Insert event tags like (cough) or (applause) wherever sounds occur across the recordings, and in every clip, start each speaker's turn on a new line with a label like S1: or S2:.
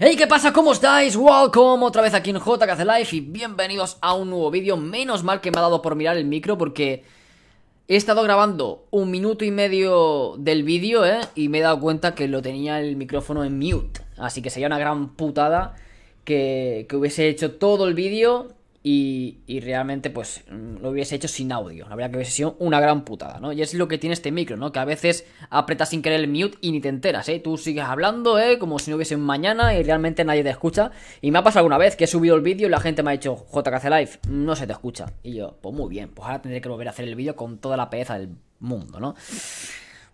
S1: Hey, ¿qué pasa? ¿Cómo estáis? Welcome otra vez aquí en JKC Life y bienvenidos a un nuevo vídeo. Menos mal que me ha dado por mirar el micro porque he estado grabando un minuto y medio del vídeo, ¿eh? Y me he dado cuenta que lo tenía el micrófono en mute. Así que sería una gran putada que, que hubiese hecho todo el vídeo y, realmente pues mm, lo hubiese hecho sin audio. La verdad que hubiese sido una gran putada, ¿no? Y es lo que tiene este micro, ¿no? Que a veces apretas sin querer el mute y ni te enteras, ¿eh? Tú sigues hablando, ¿eh? Como si no hubiese un mañana y realmente nadie te escucha. Y me ha pasado alguna vez que he subido el vídeo y la gente me ha dicho, JKC Live, no se te escucha. Y yo, pues muy bien, pues ahora tendré que volver a hacer el vídeo con toda la pereza del mundo, ¿no?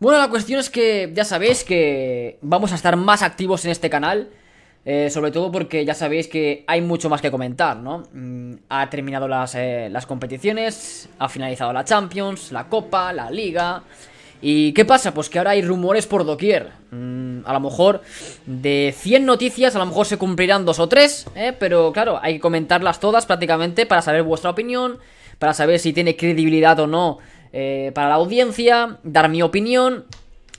S1: Bueno, la cuestión es que ya sabéis que vamos a estar más activos en este canal. Eh, sobre todo porque ya sabéis que hay mucho más que comentar, ¿no? Mm, ha terminado eh, las, competiciones, ha finalizado la Champions, la Copa, la Liga. ¿Y qué pasa? Pues que ahora hay rumores por doquier. Mm, a lo mejor de 100 noticias, a lo mejor se cumplirán dos o tres, ¿eh? pero claro, hay que comentarlas todas prácticamente para saber vuestra opinión, para saber si tiene credibilidad o no eh, para la audiencia, dar mi opinión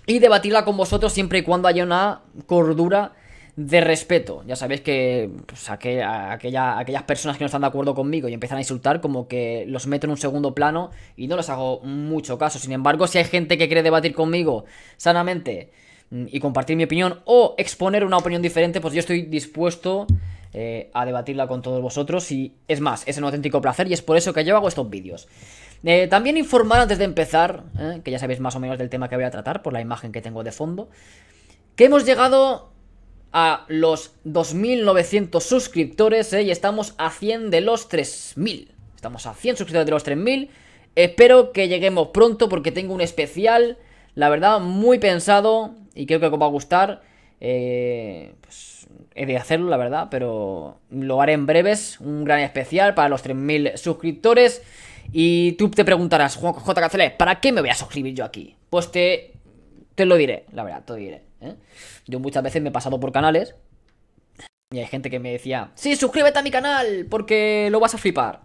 S1: y debatirla con vosotros siempre y cuando haya una cordura de respeto. Ya sabéis que pues, aquellas personas que no están de acuerdo conmigo y empiezan a insultar, como que los meto en un segundo plano y no les hago mucho caso. Sin embargo, si hay gente que quiere debatir conmigo sanamente mm, y compartir mi opinión o exponer una opinión diferente, pues yo estoy dispuesto eh, a debatirla con todos vosotros y es más, es un auténtico placer y es por eso que yo hago estos vídeos. Eh, también informar antes de empezar, eh, que ya sabéis más o menos del tema que voy a tratar por la imagen que tengo de fondo, que hemos llegado a los 2.900 suscriptores ¿eh? y estamos a 100 de los 3.000. Estamos a 100 suscriptores de los 3.000. Espero que lleguemos pronto porque tengo un especial, la verdad, muy pensado y creo que os va a gustar. Eh, pues, he de hacerlo, la verdad, pero lo haré en breves. Un gran especial para los 3.000 suscriptores. Y tú te preguntarás, Juan JKCL, ¿para qué me voy a suscribir yo aquí? Pues te te lo diré, la verdad, te lo diré. ¿eh? Yo muchas veces me he pasado por canales y hay gente que me decía, sí, suscríbete a mi canal porque lo vas a flipar.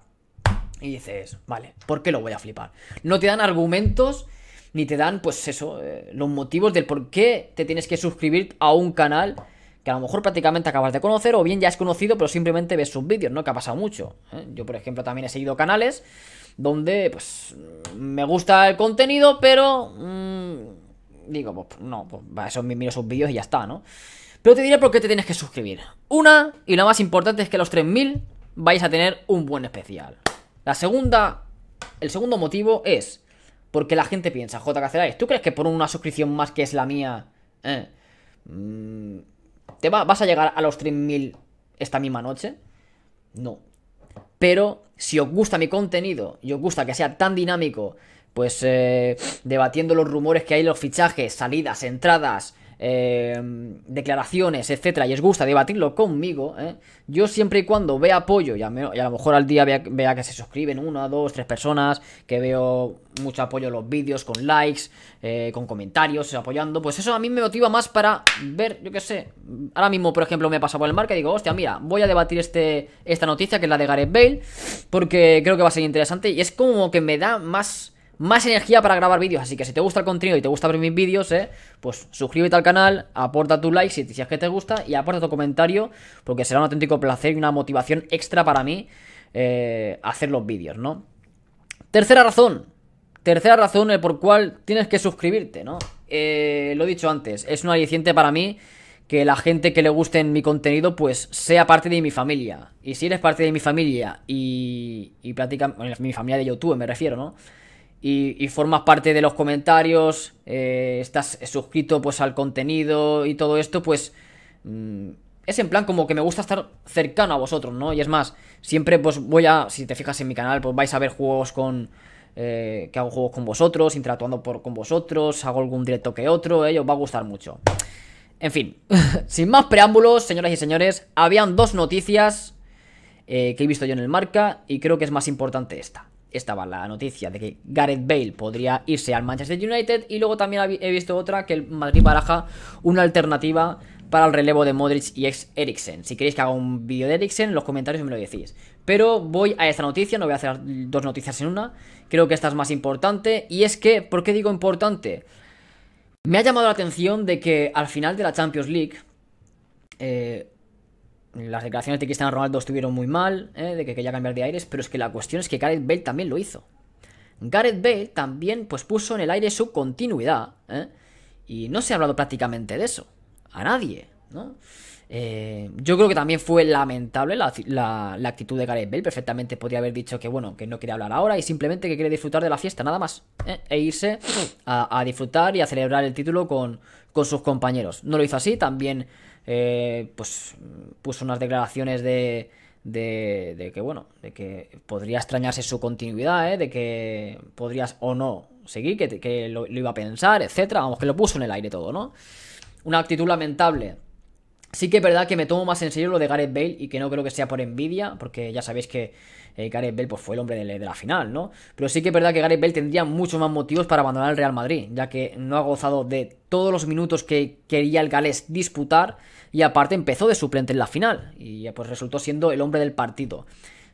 S1: Y dices, vale, ¿por qué lo voy a flipar? No te dan argumentos ni te dan, pues eso, eh, los motivos del por qué te tienes que suscribir a un canal que a lo mejor prácticamente acabas de conocer o bien ya es conocido, pero simplemente ves sus vídeos, ¿no? Que ha pasado mucho. ¿eh? Yo, por ejemplo, también he seguido canales donde, pues, me gusta el contenido, pero... Mm, digo, pues no, pues miro sus vídeos y ya está, ¿no? Pero te diré por qué te tienes que suscribir. Una, y la más importante, es que a los 3.000 vais a tener un buen especial. La segunda, el segundo motivo es porque la gente piensa, J. ¿tú crees que por una suscripción más que es la mía, eh, mm, te vas a llegar a los 3.000 esta misma noche? No. Pero si os gusta mi contenido y os gusta que sea tan dinámico pues eh, debatiendo los rumores que hay, los fichajes, salidas, entradas, eh, declaraciones, etcétera, y os gusta debatirlo conmigo, ¿eh? yo siempre y cuando vea apoyo, y a, lo mejor al día vea, que se suscriben una, dos, tres personas, que veo mucho apoyo en los vídeos, con likes, con comentarios, apoyando, pues eso a mí me motiva más para ver, yo qué sé, ahora mismo, por ejemplo, me pasado por el mar y digo, hostia, mira, voy a debatir este, esta noticia que es la de Gareth Bale, porque creo que va a ser interesante, y es como que me da más más energía para grabar vídeos. Así que si te gusta el contenido y te gusta ver mis vídeos, eh, pues suscríbete al canal, aporta tu like si, si es que te gusta y aporta tu comentario, porque será un auténtico placer y una motivación extra para mí eh, hacer los vídeos, ¿no? Tercera razón. Tercera razón el eh, por cual tienes que suscribirte, ¿no? Eh, lo he dicho antes, es un aliciente para mí que la gente que le guste en mi contenido pues sea parte de mi familia. Y si eres parte de mi familia y, y prácticamente, bueno, mi familia de YouTube me refiero, ¿no? y, formas parte de los comentarios, eh, estás suscrito pues al contenido y todo esto, pues mm, es en plan como que me gusta estar cercano a vosotros, ¿no? Y es más, siempre pues voy a, si te fijas en mi canal, pues vais a ver juegos con... Eh, que hago juegos con vosotros, interactuando por, con vosotros, hago algún directo que otro, eh, os va a gustar mucho. En fin, (laughs) sin más preámbulos, señoras y señores, habían dos noticias eh, que he visto yo en el marca y creo que es más importante esta estaba la noticia de que Gareth Bale podría irse al Manchester United y luego también he visto otra que el Madrid baraja una alternativa para el relevo de Modric y ex Eriksen. Si queréis que haga un vídeo de Eriksen, en los comentarios me lo decís. Pero voy a esta noticia, no voy a hacer dos noticias en una. Creo que esta es más importante. Y es que, ¿por qué digo importante? Me ha llamado la atención de que al final de la Champions League, eh, las declaraciones de Cristiano Ronaldo estuvieron muy mal, eh, de que quería cambiar de aires, pero es que la cuestión es que Gareth Bale también lo hizo. Gareth Bale también pues, puso en el aire su continuidad, eh, y no se ha hablado prácticamente de eso. A nadie, eh, yo creo que también fue lamentable la, actitud de Gareth Bale. Perfectamente podría haber dicho que, bueno, que no quería hablar ahora y simplemente que quiere disfrutar de la fiesta, nada más. E irse a, disfrutar y a celebrar el título con, con sus compañeros. No lo hizo así, también eh, pues puso unas declaraciones de, de, que, bueno, de que podría extrañarse su continuidad, eh, de que podrías o no seguir, que, que lo, iba a pensar, etcétera. Vamos, que lo puso en el aire todo, ¿no? Una actitud lamentable Sí que es verdad que me tomo más en serio lo de Gareth Bale y que no creo que sea por envidia, porque ya sabéis que eh, Gareth Bale pues, fue el hombre de, la final, ¿no? Pero sí que es verdad que Gareth Bale tendría muchos más motivos para abandonar el Real Madrid, ya que no ha gozado de todos los minutos que quería el galés disputar y aparte empezó de suplente en la final y pues resultó siendo el hombre del partido.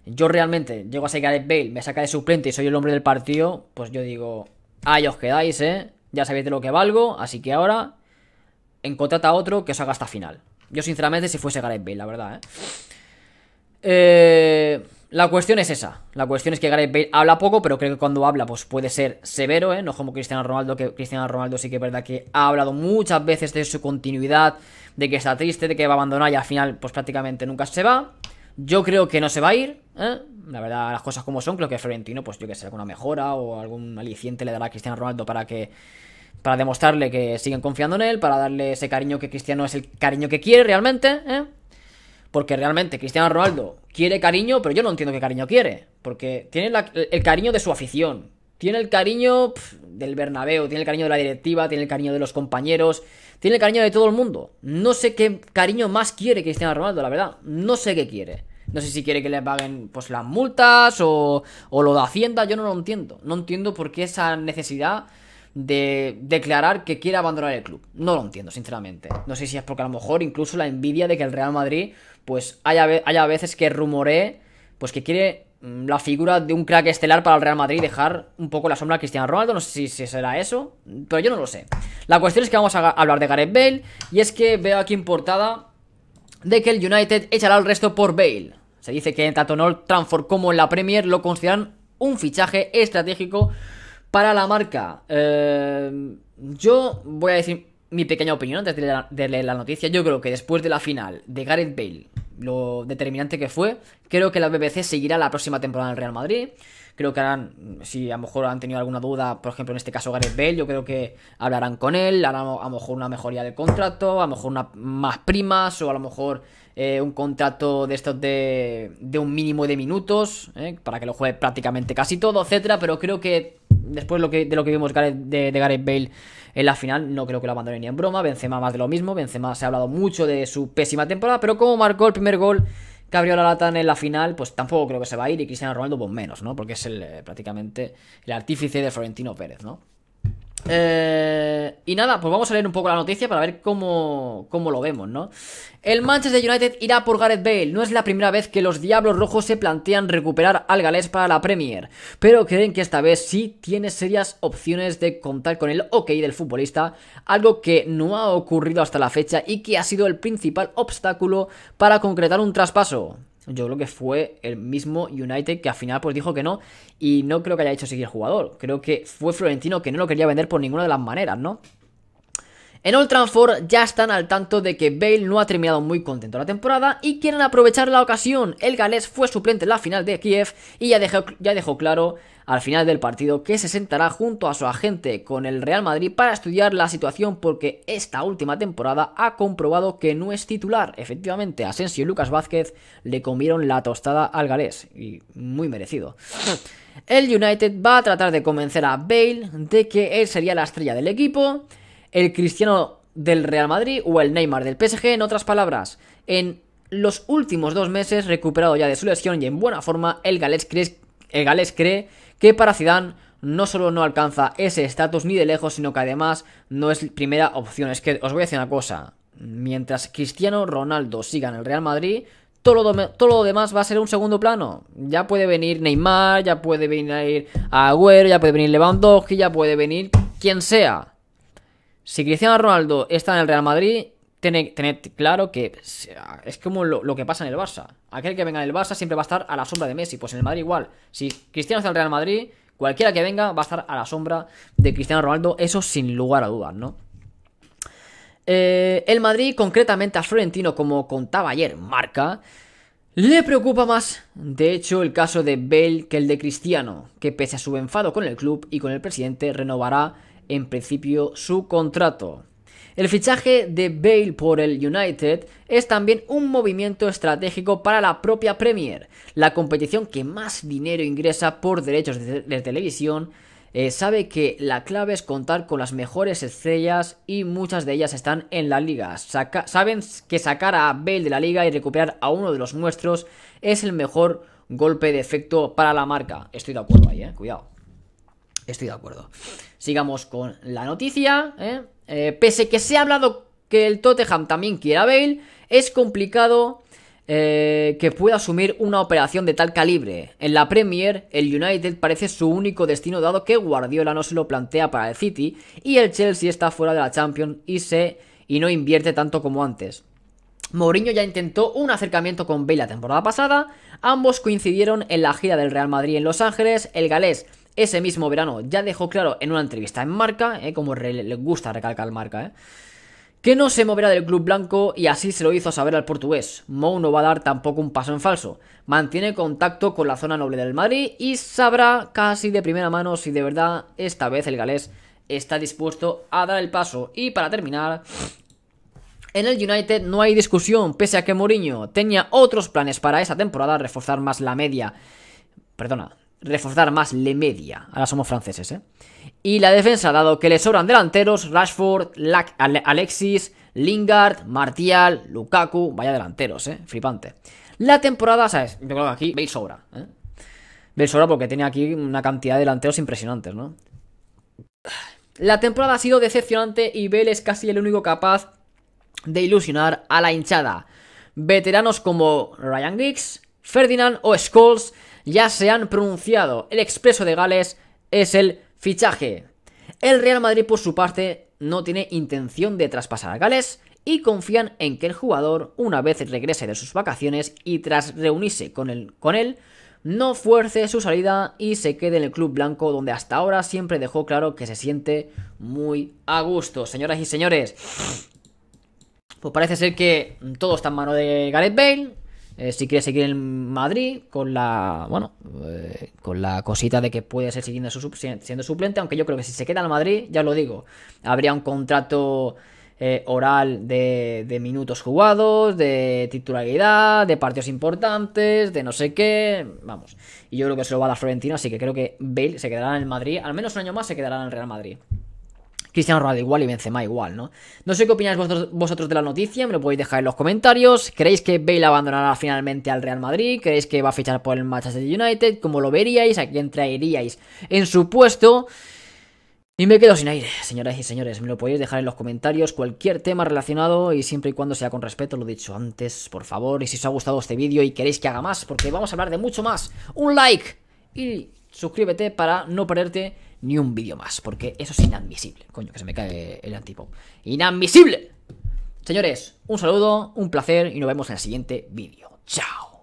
S1: Yo realmente llego a ser Gareth Bale, me saca de suplente y soy el hombre del partido, pues yo digo, ahí os quedáis, ¿eh? Ya sabéis de lo que valgo, así que ahora encontrad a otro que os haga hasta final. Yo, sinceramente, si fuese Gareth Bale, la verdad, ¿eh? Eh, la cuestión es esa. La cuestión es que Gareth Bale habla poco, pero creo que cuando habla, pues puede ser severo, ¿eh? No como Cristiano Ronaldo, que Cristiano Ronaldo sí que es verdad que ha hablado muchas veces de su continuidad, de que está triste, de que va a abandonar y al final, pues prácticamente nunca se va. Yo creo que no se va a ir, ¿eh? La verdad, las cosas como son, creo que Florentino, pues yo que sé, alguna mejora o algún aliciente le dará a Cristiano Ronaldo para que para demostrarle que siguen confiando en él, para darle ese cariño que Cristiano es el cariño que quiere realmente, ¿eh? Porque realmente Cristiano Ronaldo quiere cariño, pero yo no entiendo qué cariño quiere. Porque tiene el cariño de su afición, tiene el cariño del Bernabéu, tiene el cariño de la directiva, tiene el cariño de los compañeros, tiene el cariño de todo el mundo. No sé qué cariño más quiere Cristiano Ronaldo, la verdad. No sé qué quiere. No sé si quiere que le paguen pues las multas o, o lo de Hacienda, yo no lo entiendo. No entiendo por qué esa necesidad de declarar que quiere abandonar el club. No lo entiendo, sinceramente. No sé si es porque a lo mejor incluso la envidia de que el Real Madrid, pues haya, veces que rumoree, pues que quiere mm, la figura de un crack estelar para el Real Madrid dejar un poco la sombra a Cristiano Ronaldo, no sé si, será eso, pero yo no lo sé. La cuestión es que vamos a hablar de Gareth Bale y es que veo aquí en portada de que el United echará el resto por Bale. Se dice que tanto en Old Trafford como en la Premier lo consideran un fichaje estratégico para la marca, eh, yo voy a decir mi pequeña opinión antes de leer, la, noticia. Yo creo que después de la final de Gareth Bale, lo determinante que fue, creo que la BBC seguirá la próxima temporada del Real Madrid. Creo que harán, si a lo mejor han tenido alguna duda, por ejemplo, en este caso Gareth Bale, yo creo que hablarán con él, harán a lo mejor una mejoría del contrato, a lo mejor una, más primas o a lo mejor eh, un contrato de estos de, de un mínimo de minutos, eh, para que lo juegue prácticamente casi todo, etcétera. Pero creo que después lo que, de lo que vimos de, Gareth Bale en la final, no creo que lo abandonen ni en broma. Benzema más de lo mismo. Benzema se ha hablado mucho de su pésima temporada, pero como marcó el primer gol que abrió la lata en la final, pues tampoco creo que se va a ir. Y Cristiano Ronaldo, pues menos, ¿no? Porque es el, eh, prácticamente el artífice de Florentino Pérez, ¿no? Eh, y nada, pues vamos a leer un poco la noticia para ver cómo, cómo lo vemos, ¿no? El Manchester United irá por Gareth Bale. No es la primera vez que los Diablos Rojos se plantean recuperar al galés para la Premier, pero creen que esta vez sí tiene serias opciones de contar con el ok del futbolista, algo que no ha ocurrido hasta la fecha y que ha sido el principal obstáculo para concretar un traspaso. Yo creo que fue el mismo United que al final pues dijo que no y no creo que haya hecho seguir jugador. Creo que fue Florentino que no lo quería vender por ninguna de las maneras, ¿no? En Old Trafford ya están al tanto de que Bale no ha terminado muy contento la temporada y quieren aprovechar la ocasión. El galés fue suplente en la final de Kiev y ya dejó, ya dejó claro al final del partido que se sentará junto a su agente con el Real Madrid para estudiar la situación porque esta última temporada ha comprobado que no es titular. Efectivamente, Asensio y Lucas Vázquez le comieron la tostada al galés y muy merecido. El United va a tratar de convencer a Bale de que él sería la estrella del equipo el Cristiano del Real Madrid o el Neymar del PSG, en otras palabras. En los últimos dos meses, recuperado ya de su lesión y en buena forma, el galés cree, cree que para Zidane no solo no alcanza ese estatus ni de lejos, sino que además no es primera opción. Es que os voy a decir una cosa. Mientras Cristiano Ronaldo siga en el Real Madrid, todo lo, todo lo, demás va a ser un segundo plano. Ya puede venir Neymar, ya puede venir Agüero, ya puede venir Lewandowski, ya puede venir quien sea. Si Cristiano Ronaldo está en el Real Madrid, tened, claro que es como lo, que pasa en el Barça. Aquel que venga en el Barça siempre va a estar a la sombra de Messi. Pues en el Madrid igual. Si Cristiano está en el Real Madrid, cualquiera que venga va a estar a la sombra de Cristiano Ronaldo. Eso sin lugar a dudas, ¿no? Eh, el Madrid, concretamente a Florentino, como contaba ayer Marca, le preocupa más, de hecho, el caso de bell que el de Cristiano, que pese a su enfado con el club y con el presidente, renovará en principio su contrato. El fichaje de Bale por el United es también un movimiento estratégico para la propia Premier, la competición que más dinero ingresa por derechos de, televisión. Eh, sabe que la clave es contar con las mejores estrellas y muchas de ellas están en la liga. saben que sacar a Bale de la liga y recuperar a uno de los nuestros es el mejor golpe de efecto para la marca. Estoy de acuerdo ahí, eh, Cuidado. Estoy de acuerdo. Sigamos con la noticia. ¿eh? Eh, pese que se ha hablado que el Tottenham también quiera Bale, es complicado eh, que pueda asumir una operación de tal calibre. En la Premier, el United parece su único destino dado que Guardiola no se lo plantea para el City y el Chelsea está fuera de la Champions y, se, y no invierte tanto como antes. Mourinho ya intentó un acercamiento con Bale la temporada pasada, ambos coincidieron en la gira del Real Madrid en Los Ángeles, el galés ese mismo verano ya dejó claro en una entrevista en Marca, eh, como le gusta recalcar Marca, eh, que no se moverá del club blanco y así se lo hizo saber al portugués. Mou no va a dar tampoco un paso en falso. Mantiene contacto con la zona noble del Madrid y sabrá casi de primera mano si de verdad esta vez el galés está dispuesto a dar el paso. Y para terminar, en el United no hay discusión, pese a que Mourinho tenía otros planes para esa temporada reforzar más la media. Perdona, reforzar más le media. Ahora somos franceses, ¿eh? Y la defensa, dado que le sobran delanteros, Rashford, Alexis, Lingard, Martial, Lukaku, vaya delanteros, ¿eh? Flipante. La temporada, ¿sabes? aquí veis sobra, ¿eh? Veis sobra porque tiene aquí una cantidad de delanteros impresionantes, ¿no? La temporada ha sido decepcionante y Bell es casi el único capaz de ilusionar a la hinchada. Veteranos como Ryan Giggs, Ferdinand o Scholes ya se han pronunciado. El expreso de Gales es el fichaje. El Real Madrid, por su parte, no tiene intención de traspasar a Gales y confían en que el jugador, una vez regrese de sus vacaciones y tras reunirse con, él, no fuerce su salida y se quede en el club blanco donde hasta ahora siempre dejó claro que se siente muy a gusto. Señoras y señores, pues parece ser que todo está en mano de Gareth Bale, eh, si quiere seguir en Madrid, con la. Bueno, eh, con la cosita de que puede ser siguiendo su, siendo suplente, aunque yo creo que si se queda en Madrid, ya lo digo, habría un contrato eh, oral de, de, minutos jugados, de titularidad, de partidos importantes, de no sé qué. Vamos. Y yo creo que se lo va a la Florentina, así que creo que Bale se quedará en el Madrid, al menos un año más se quedará en el Real Madrid. Cristiano Ronaldo igual y Benzema igual, ¿no? No sé qué opináis vosotros, de la noticia, me lo podéis dejar en los comentarios. ¿Creéis que Bale abandonará finalmente al Real Madrid? ¿Creéis que va a fichar por el Manchester United? ¿Cómo lo veríais? ¿A quién traeríais en su puesto? Y me quedo sin aire, señoras y señores. Me lo podéis dejar en los comentarios. Cualquier tema relacionado y siempre y cuando sea con respeto, lo he dicho antes, por favor. Y si os ha gustado este vídeo y queréis que haga más, porque vamos a hablar de mucho más, un like y suscríbete para no perderte ni un vídeo más, porque eso es inadmisible. Coño, que se me cae el antipop. ¡Inadmisible! Señores, un saludo, un placer y nos vemos en el siguiente vídeo. ¡Chao!